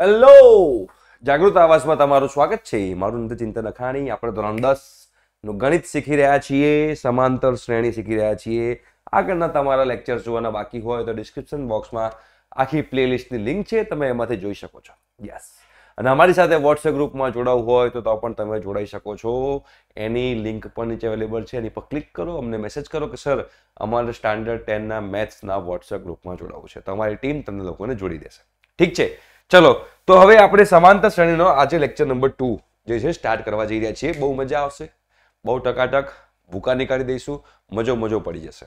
hello જાગૃત આવાસમાં તમારું સ્વાગત છે મારું નંદ ચિંતન અખાણી આપણે ધોરણ દસ નું ગણિત શીખી રહ્યા છીએ સમાંતર શ્રેણી શીખી રહ્યા છીએ આગળના તમારા લેક્ચર જોવાના બાકી હોય તો ડિસ્ક્રિપ્શન બોક્સમાં આખી પ્લેલિસ્ટની લિંક છે તમે એમાંથી જોઈ શકો છો યસ અને અમારી સાથે વોટ્સએપ ગ્રુપમાં જોડાવું હોય તો તો પણ તમે જોડાઈ શકો છો એની લિંક પણ નીચે અવેલેબલ છે એની પર ક્લિક કરો અમને મેસેજ કરો કે સર અમારે સ્ટાન્ડર્ડ ટેનના મેથ્સના વોટ્સએપ ગ્રુપમાં જોડાવું છે તો અમારી ટીમ તમને લોકોને જોડી દેશે ઠીક છે ચલો તો હવે આપણે સમાંતર શ્રેણીનો આજે લેક્ચર નંબર ટુ જે છે સ્ટાર્ટ કરવા જઈ રહ્યા છીએ બહુ મજા આવશે બહુ ટકાટક ભૂકા નીકાળી દઈશું મજો મજો પડી જશે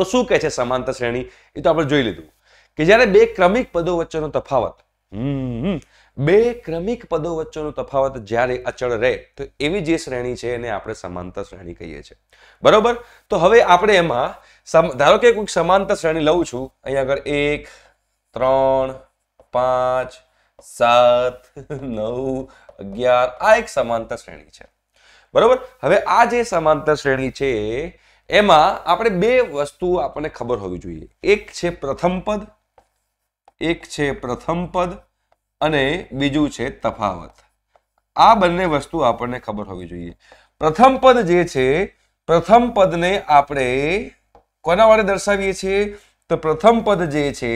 તો શું કહે છે સમાંતર શ્રેણી એ તો આપણે જોઈ લીધું કે જ્યારે બે ક્રમિક પદો વચ્ચેનો તફાવત હમ બે ક્રમિક પદો વચ્ચેનો તફાવત જ્યારે અચળ રહે તો એવી જે શ્રેણી છે એને આપણે સમાંતર શ્રેણી કહીએ છીએ બરોબર તો હવે આપણે એમાં ધારો કે કોઈક સમાંતર શ્રેણી લઉં છું અહીંયા આગળ એક ત્રણ પાંચ સાત નવ અગિયાર આ એક સમાંતર શ્રેણી છે બરોબર હવે આ જે સમાંતર શ્રેણી છે એમાં આપણે બે વસ્તુ આપણને ખબર હોવી જોઈએ એક છે પ્રથમ પદ એક છે પ્રથમ પદ અને બીજું છે તફાવત આ બંને વસ્તુ આપણને ખબર હોવી જોઈએ પ્રથમ પદ જે છે પ્રથમ પદને આપણે કોના વડે દર્શાવીએ છીએ તો પ્રથમ પદ જે છે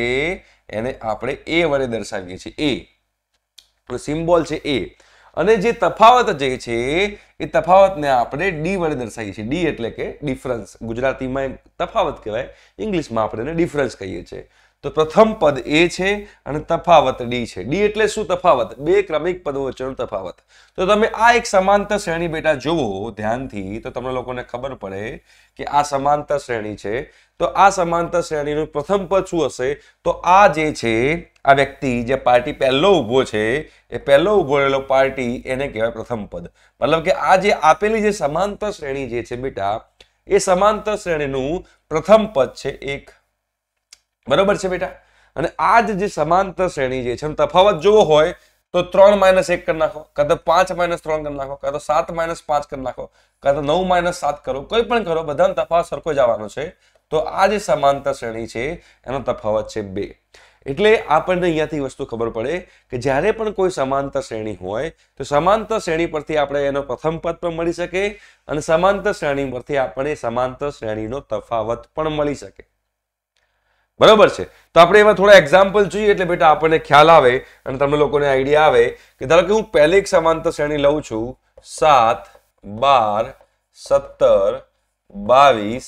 એને આપણે એ વડે દર્શાવીએ છીએ એ સિમ્બોલ છે એ અને જે તફાવત જે છે એ તફાવતને આપણે ડી વડે દર્શાવીએ છીએ ડી એટલે કે ડિફરન્સ ગુજરાતીમાં તફાવત કહેવાય ઇંગ્લિશમાં આપણે એને ડિફરન્સ કહીએ છીએ તો પ્રથમ પદ એ છે અને તફાવત ડી છે ડી એટલે શું તફાવત બે ક્રમિક પદો વચ્ચેનો તફાવત તો તમે આ એક સમાંતર શ્રેણી બેટા જુઓ ધ્યાનથી તો તમને લોકોને ખબર પડે કે આ સમાંતર શ્રેણી છે તો આ સમાંતર શ્રેણીનું પ્રથમ પદ શું હશે તો આ જે છે આ વ્યક્તિ જે પાર્ટી પહેલો ઊભો છે એ પહેલો ઊભો રહેલો પાર્ટી એને કહેવાય પ્રથમ પદ મતલબ કે આ જે આપેલી જે સમાંતર શ્રેણી જે છે બેટા એ સમાંતર શ્રેણીનું પ્રથમ પદ છે એક બરોબર છે બેટા અને આ જે સમાંતર શ્રેણી જે છે તફાવત જોવો હોય તો ત્રણ માઇનસ એક કરી નાખો કાં તો પાંચ માઇનસ ત્રણ કરી નાખો કાં તો સાત માઇનસ પાંચ કરી નાખો કાં તો નવ માઇનસ સાત કરો કોઈ પણ કરો બધાનો તફાવત સરખો જ આવવાનો છે તો આ જે સમાંતર શ્રેણી છે એનો તફાવત છે બે એટલે આપણને અહીંયાથી વસ્તુ ખબર પડે કે જ્યારે પણ કોઈ સમાંતર શ્રેણી હોય તો સમાંતર શ્રેણી પરથી આપણે એનો પ્રથમ પદ પણ મળી શકે અને સમાંતર શ્રેણી પરથી આપણે સમાંતર શ્રેણીનો તફાવત પણ મળી શકે બરાબર છે તો આપણે એમાં થોડા એક્ઝામ્પલ જોઈએ એટલે બેટા આપણને ખ્યાલ આવે અને તમને લોકોને આઈડિયા આવે કે ધારો કે હું પહેલી એક સમાંતર શ્રેણી લઉં છું સાત બાર સત્તર બાવીસ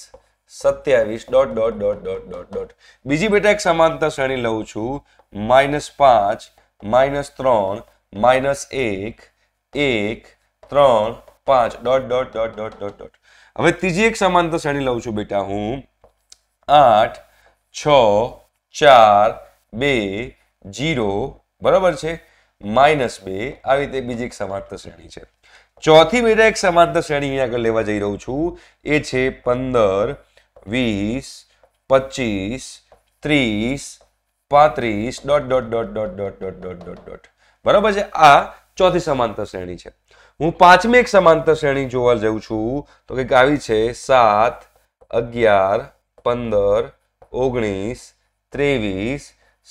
સત્યાવીસ dot dot dot dot dot dot બીજી બેટા એક સમાંતર શ્રેણી લઉં છું માઇનસ પાંચ માઇનસ ત્રણ માઇનસ એક એક ત્રણ પાંચ dot dot dot dot dot dot હવે ત્રીજી એક સમાંતર શ્રેણી લઉં છું બેટા હું આઠ છ ચાર બે જીરો બરાબર છે માઇનસ બે આવી રીતે બીજી એક સમાર્થ શ્રેણી છે ચોથી બેટા એક સમાર્થ શ્રેણી અહીં આગળ લેવા જઈ રહ્યું છું એ છે પંદર વીસ પચીસ ત્રીસ પાંત્રીસ dot dot dot dot dot dot dot dot dot બરાબર છે આ ચોથી સમાંતર શ્રેણી છે હું પાંચમી એક સમાંતર શ્રેણી જોવા જઉં છું તો કંઈક આવી છે સાત અગિયાર પંદર ઓગણીસ ત્રેવીસ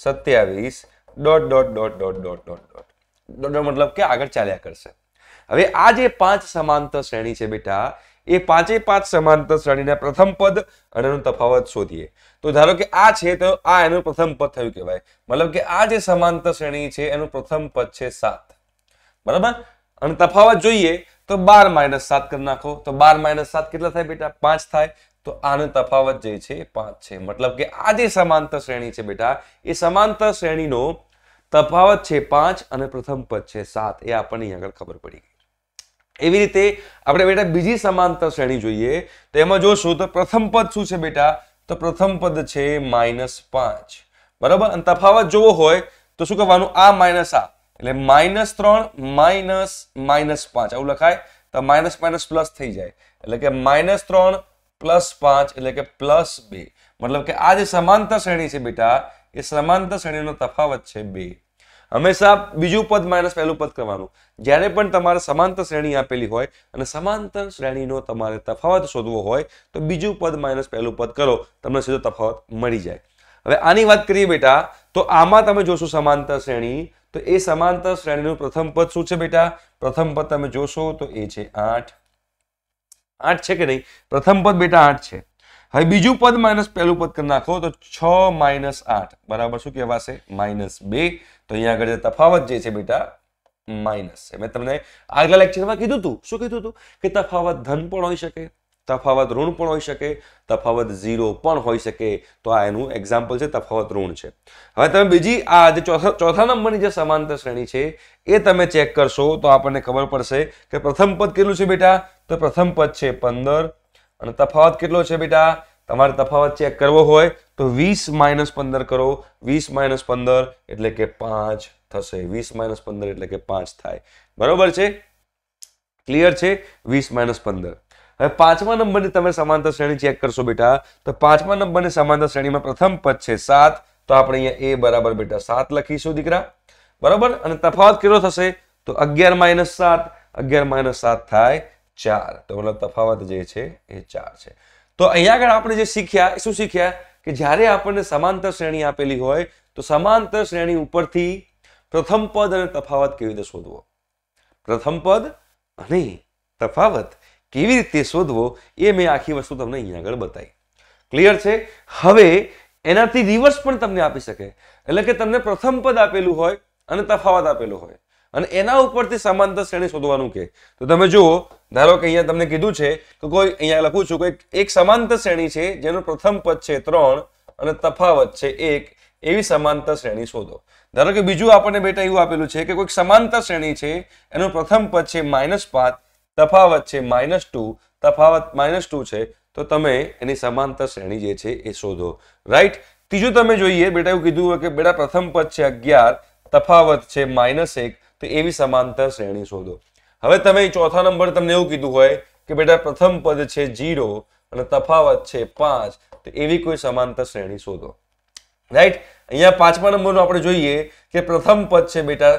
સત્યાવીસ dot dot dot dot dot dot dot dot મતલબ કે આગળ ચાલ્યા કરશે હવે આ જે પાંચ સમાંતર શ્રેણી છે બેટા એ પાંચે પાંચ સમાંતર શ્રેણીના પ્રથમ પદ અને એનો તફાવત શોધીએ તો ધારો કે આ છે તો આ એનું પ્રથમ પદ થયું કહેવાય મતલબ કે આ જે સમાંતર શ્રેણી છે એનું પ્રથમ પદ છે સાત બરાબર અને તફાવત જોઈએ તો બાર માઇનસ સાત કરી નાખો તો બાર માઇનસ સાત કેટલા થાય બેટા પાંચ થાય તો આનો તફાવત જે છે પાંચ છે મતલબ કે આ જે સમાંતર શ્રેણી છે બેટા એ સમાંતર શ્રેણીનો તફાવત છે પાંચ અને પ્રથમ પદ છે સાત એ આપણને આગળ ખબર પડી ગઈ એવી રીતે આપણે બેટા બીજી સમાંતર શ્રેણી જોઈએ તો એમાં જોશું તો પ્રથમ પદ શું છે બેટા તો પ્રથમ પદ છે માઇનસ પાંચ બરાબર અને તફાવત જોવો હોય તો શું કહેવાનું આ માઇનસ આ એટલે માઇનસ ત્રણ માઇનસ માઇનસ પાંચ આવું લખાય તો માઇનસ માઇનસ પ્લસ થઈ જાય એટલે કે માઇનસ ત્રણ પ્લસ પાંચ એટલે કે પ્લસ બે મતલબ કે આ જે સમાંતર શ્રેણી છે બેટા એ સમાંતર શ્રેણીનો તફાવત છે બે હંમેશા બીજું પદ માઇનસ પહેલું પદ કરવાનું જ્યારે પણ તમારે સમાંતર શ્રેણી આપેલી હોય અને સમાંતર શ્રેણીનો તમારે તફાવત શોધવો હોય તો બીજું પદ માઇનસ પહેલું પદ કરો તમને સીધો તફાવત મળી જાય હવે આની વાત કરીએ બેટા તો આમાં તમે જોશો સમાંતર શ્રેણી તો એ સમાંતર શ્રેણીનું પ્રથમ પદ શું છે બેટા પ્રથમ પદ તમે જોશો તો એ છે આઠ આઠ છે કે નહીં પ્રથમ પદ બેટા આઠ છે હવે બીજું પદ માઇનસ પહેલું પદ કરી નાખો તો છ માઇનસ આઠ બરાબર શું કહેવાશે માઇનસ બે તો અહીંયા આગળ તફાવત જે છે બેટા માઇનસ છે મેં તમને આગલા લેક્ચરમાં કીધું હતું શું કીધું હતું કે તફાવત ધન પણ હોઈ શકે તફાવત ઋણ પણ હોઈ શકે તફાવત ઝીરો પણ હોઈ શકે તો આ એનું એક્ઝામ્પલ છે તફાવત ઋણ છે હવે તમે બીજી આ જે ચોથા ચોથા નંબરની જે સમાંતર શ્રેણી છે એ તમે ચેક કરશો તો આપણને ખબર પડશે કે પ્રથમ પદ કેટલું છે બેટા તો પ્રથમ પદ છે પંદર અને તફાવત કેટલો છે બેટા તમારે તફાવત ચેક કરવો હોય તો વીસ માઇનસ પંદર કરો વીસ માઇનસ પંદર એટલે કે પાંચ થશે વીસ માઇનસ પંદર એટલે કે પાંચ થાય બરોબર છે ક્લિયર છે વીસ માઇનસ પંદર હવે પાંચમા નંબરની તમે સમાંતર શ્રેણી ચેક કરશો બેટા તો પાંચમા નંબરની સમાંતર શ્રેણીમાં પ્રથમ પદ છે સાત તો આપણે અહીંયા એ બરાબર બેટા સાત લખીશું દીકરા બરાબર અને તફાવત કેટલો થશે તો અગિયાર માઇનસ સાત અગિયાર માઇનસ સાત થાય ચાર તો મતલબ તફાવત જે છે એ ચાર છે તો અહીંયા આગળ આપણે જે શીખ્યા શું શીખ્યા કે જ્યારે આપણને સમાંતર શ્રેણી આપેલી હોય તો સમાંતર શ્રેણી ઉપરથી પ્રથમ પદ અને તફાવત કેવી રીતે શોધવો પ્રથમ પદ અને તફાવત કેવી રીતે શોધવો એ મેં આખી વસ્તુ તમને અહીંયા આગળ બતાવી ક્લિયર છે હવે એનાથી રિવર્સ પણ તમને આપી શકે એટલે કે તમને પ્રથમ પદ આપેલું હોય અને તફાવત આપેલું હોય અને એના ઉપરથી સમાંતર શ્રેણી શોધવાનું કે તો તમે જુઓ ધારો કે અહીંયા તમને કીધું છે કે કોઈ અહીંયા લખું છું કે એક સમાંતર શ્રેણી છે જેનું પ્રથમ પદ છે ત્રણ અને તફાવત છે એક એવી સમાંતર શ્રેણી શોધો ધારો કે બીજું આપણને બેટા એવું આપેલું છે કે કોઈક સમાંતર શ્રેણી છે એનું પ્રથમ પદ છે માઇનસ પાંચ તફાવત છે માઇનસ ટુ તફાવત માઇનસ ટુ છે તો તમે એની સમાંતર શ્રેણી જે છે એ શોધો રાઈટ ત્રીજું તમે જોઈએ બેટા એવું કીધું કે બેટા પ્રથમ પદ છે અગિયાર તફાવત છે માઇનસ એક તો એવી સમાંતર શ્રેણી શોધો હવે તમે ચોથા નંબર તમને એવું કીધું હોય કે બેટા પ્રથમ પદ છે જીરો અને તફાવત છે પાંચ તો એવી કોઈ સમાંતર શ્રેણી શોધો રાઈટ અહીંયા પાંચમા નંબરનું આપણે જોઈએ કે પ્રથમ પદ છે બેટા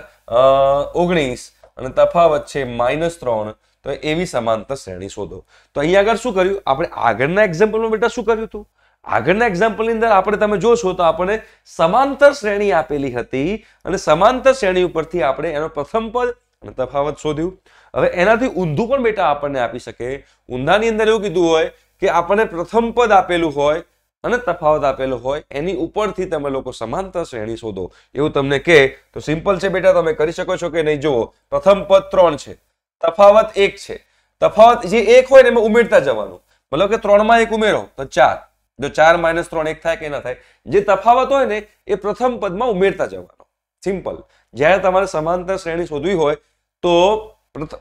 ઓગણીસ અને તફાવત છે માઇનસ ત્રણ તો એવી સમાંતર શ્રેણી શોધો તો અહીંયા આગળ શું કર્યું આપણે આગળના એક્ઝામ્પલમાં બેટા શું કર્યું હતું આગળના એક્ઝામ્પલની અંદર આપણે તમે જોશો તો આપણે સમાંતર શ્રેણી આપેલી હતી અને સમાંતર શ્રેણી ઉપરથી આપણે એનો પ્રથમ પદ અને તફાવત શોધ્યું હવે એનાથી ઊંધું પણ બેટા આપણને આપી શકે ઊંધાની અંદર એવું કીધું હોય કે આપણને પ્રથમ પદ આપેલું હોય અને તફાવત આપેલો હોય એની ઉપરથી તમે લોકો સમાંતર શ્રેણી શોધો એવું તમને કહે તો સિમ્પલ છે બેટા તમે કરી શકો છો કે નહીં જુઓ પ્રથમ પદ ત્રણ છે તફાવત એક છે તફાવત જે એક હોય ને એમાં ઉમેરતા જવાનું મતલબ કે ત્રણમાં એક ઉમેરો તો ચાર જો ચાર માઇનસ ત્રણ એક થાય કે ના થાય જે તફાવત હોય ને એ પ્રથમ પદમાં ઉમેરતા જવાનો સિમ્પલ જ્યારે તમારે સમાંતર શ્રેણી શોધવી હોય તો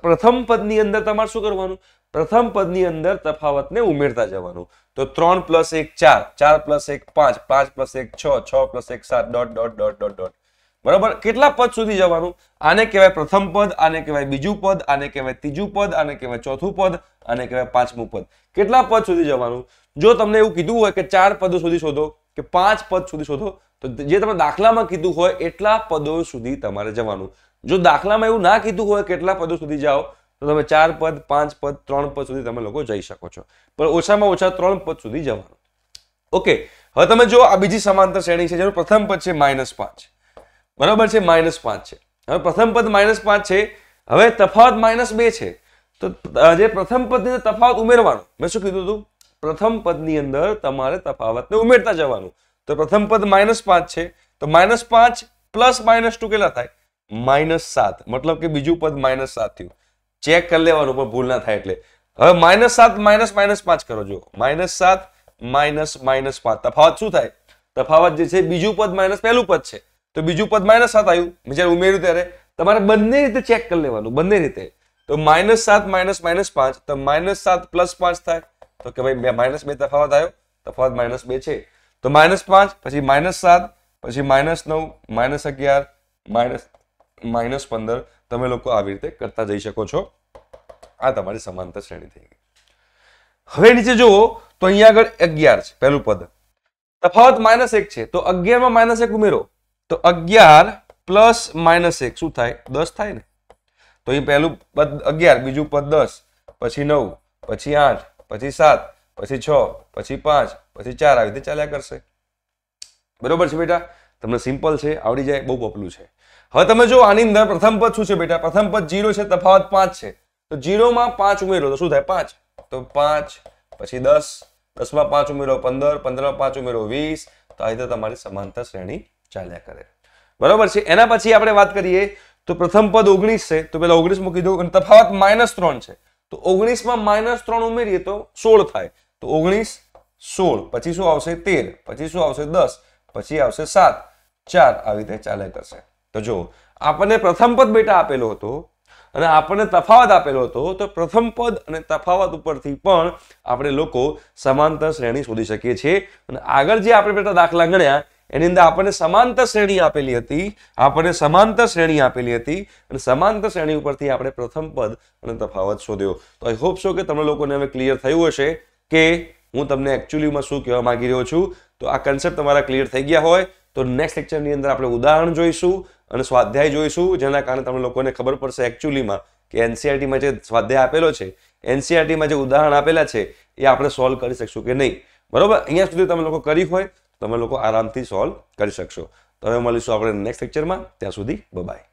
પ્રથમ પદની અંદર તમારે શું કરવાનું પ્રથમ પદની અંદર તફાવતને ઉમેરતા જવાનું તો ત્રણ પ્લસ એક ચાર ચાર પ્લસ એક પાંચ પાંચ પ્લસ એક છ છ પ્લસ એક સાત dot dot dot dot dot બરાબર કેટલા પદ સુધી જવાનું આને કહેવાય પ્રથમ પદ આને કહેવાય બીજું પદ આને કહેવાય ત્રીજું પદ આને કહેવાય ચોથું પદ આને કહેવાય પાંચમું પદ કેટલા પદ સુધી જવાનું જો તમને એવું કીધું હોય કે ચાર પદો સુધી શોધો કે પાંચ પદ સુધી શોધો તો જે તમે દાખલામાં કીધું હોય એટલા પદો સુધી તમારે જવાનું જો દાખલામાં એવું ના કીધું હોય કેટલા પદો સુધી જાઓ તો તમે ચાર પદ પાંચ પદ ત્રણ પદ સુધી તમે લોકો જઈ શકો છો પણ ઓછામાં ઓછા ત્રણ પદ સુધી જવાનું ઓકે હવે તમે જો આ બીજી સમાંતર શ્રેણી છે જેનું પ્રથમ પદ છે માઇનસ પાંચ બરાબર છે માઇનસ પાંચ છે હવે પ્રથમ પદ માઇનસ પાંચ છે હવે તફાવત માઇનસ બે છે તો જે પ્રથમ પદની તફાવત ઉમેરવાનો મેં શું કીધું હતું પ્રથમ પદની અંદર તમારે તફાવતને ઉમેરતા જવાનું તો પ્રથમ પદ માઇનસ પાંચ છે તો માઇનસ પાંચ પ્લસ માઇનસ ટુ કેટલા થાય માઇનસ સાત મતલબ કે બીજું પદ માઇનસ સાત થયું ચેક કરી લેવાનું પણ ભૂલ ના થાય એટલે હવે માઇનસ સાત માઇનસ માઇનસ પાંચ કરો જો માઇનસ સાત માઇનસ માઇનસ પાંચ તફાવત શું થાય તફાવત જે છે બીજું પદ માઇનસ પહેલું પદ છે તો બીજું પદ માઇનસ સાત આવ્યું મેં જ્યારે ઉમેર્યું ત્યારે તમારે બંને રીતે ચેક કરી લેવાનું બંને રીતે તો માઇનસ સાત માઇનસ માઇનસ પાંચ તો માઇનસ સાત પ્લસ પાંચ થાય તો કે ભાઈ માઇનસ બે તફાવત આવ્યો તફાવત માઇનસ બે છે તો માઇનસ પાંચ પછી માઇનસ સાત પછી માઇનસ નવ માઇનસ અગિયાર માઇનસ માઇનસ પંદર તમે લોકો આવી રીતે કરતા જઈ શકો છો આ તમારી સમાંતર શ્રેણી થઈ ગઈ હવે નીચે જુઓ તો અહીંયા આગળ અગિયાર છે પહેલું પદ તફાવત માઇનસ એક છે તો અગિયારમાં માઇનસ એક ઉમેરો તો અગિયાર પ્લસ માઇનસ એક શું થાય દસ થાય ને તો અહીં પહેલું પદ અગિયાર બીજું પદ દસ પછી નવ પછી આઠ પછી સાત પછી છ પછી પાંચ પછી ચાર આવી રીતે ચાલ્યા કરશે બરોબર છે બેટા તમને સિમ્પલ છે આવડી જાય બહુ પપલું છે હવે તમે જો આની અંદર પ્રથમ પદ શું છે બેટા પ્રથમ પદ જીરો છે તફાવત પાંચ છે તો જીરોમાં પાંચ ઉમેરો તો શું થાય પાંચ તો પાંચ પછી દસ દસમાં પાંચ ઉમેરો પંદર પંદરમાં પાંચ ઉમેરો વીસ તો આ રીતે તમારી સમાનતા શ્રેણી ચાલ્યા કરે બરોબર છે એના પછી આપણે વાત કરીએ તો પ્રથમ પદ ઓગણીસ છે તો પેલા ઓગણીસ મૂકી દો અને તફાવત માઇનસ ત્રણ છે તો ઓગણીસમાં માઇનસ ત્રણ ઉમેરીએ તો સોળ થાય તો ઓગણીસ સોળ પછી શું આવશે તેર પછી શું આવશે દસ પછી આવશે સાત ચાર આવી રીતે ચાલે કરશે તો જો આપણને પ્રથમ પદ બેટા આપેલો હતો અને આપણને તફાવત આપેલો હતો તો પ્રથમ પદ અને તફાવત ઉપરથી પણ આપણે લોકો સમાંતર શ્રેણી શોધી શકીએ છીએ અને આગળ જે આપણે બેટા દાખલા ગણ્યા એની અંદર આપણને સમાંતર શ્રેણી આપેલી હતી આપણને સમાંતર શ્રેણી આપેલી હતી અને સમાંતર શ્રેણી ઉપરથી આપણે પ્રથમ પદ અને તફાવત શોધ્યો તો આઈ હોપ શો કે તમને લોકોને હવે ક્લિયર થયું હશે કે હું તમને એકચ્યુઅલીમાં શું કહેવા માંગી રહ્યો છું તો આ કન્સેપ્ટ તમારા ક્લિયર થઈ ગયા હોય તો નેક્સ્ટ લેક્ચરની અંદર આપણે ઉદાહરણ જોઈશું અને સ્વાધ્યાય જોઈશું જેના કારણે તમને લોકોને ખબર પડશે એકચ્યુઅલીમાં કે એનસીઆરટીમાં e જે સ્વાધ્યાય આપેલો છે એનસીઆરટીમાં e જે ઉદાહરણ આપેલા છે એ આપણે સોલ્વ કરી શકશું કે નહીં બરાબર અહીંયા સુધી તમે લોકો કરી હોય તમે લોકો આરામથી સોલ્વ કરી શકશો તો હવે મળીશું આપણે નેક્સ્ટ લેક્ચરમાં ત્યાં સુધી બબાય